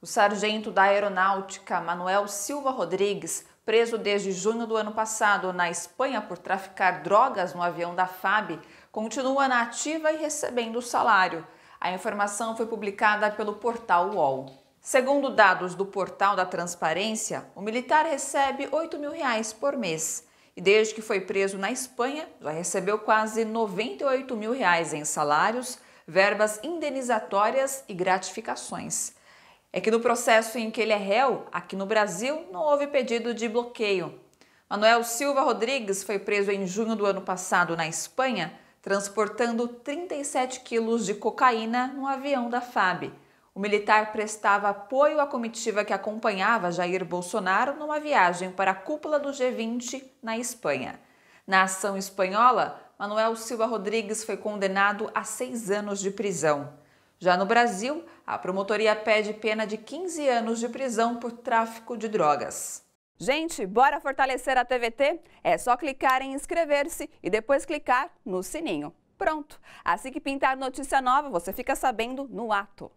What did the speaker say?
O sargento da Aeronáutica, Manuel Silva Rodrigues, preso desde junho do ano passado na Espanha por traficar drogas no avião da FAB, continua na ativa e recebendo salário. A informação foi publicada pelo portal UOL. Segundo dados do portal da Transparência, o militar recebe R$ 8 mil reais por mês. E desde que foi preso na Espanha, já recebeu quase R$ 98 mil reais em salários, verbas indenizatórias e gratificações é que no processo em que ele é réu, aqui no Brasil, não houve pedido de bloqueio. Manuel Silva Rodrigues foi preso em junho do ano passado na Espanha, transportando 37 quilos de cocaína num avião da FAB. O militar prestava apoio à comitiva que acompanhava Jair Bolsonaro numa viagem para a cúpula do G20 na Espanha. Na ação espanhola, Manuel Silva Rodrigues foi condenado a seis anos de prisão. Já no Brasil, a promotoria pede pena de 15 anos de prisão por tráfico de drogas. Gente, bora fortalecer a TVT? É só clicar em inscrever-se e depois clicar no sininho. Pronto! Assim que pintar notícia nova, você fica sabendo no ato.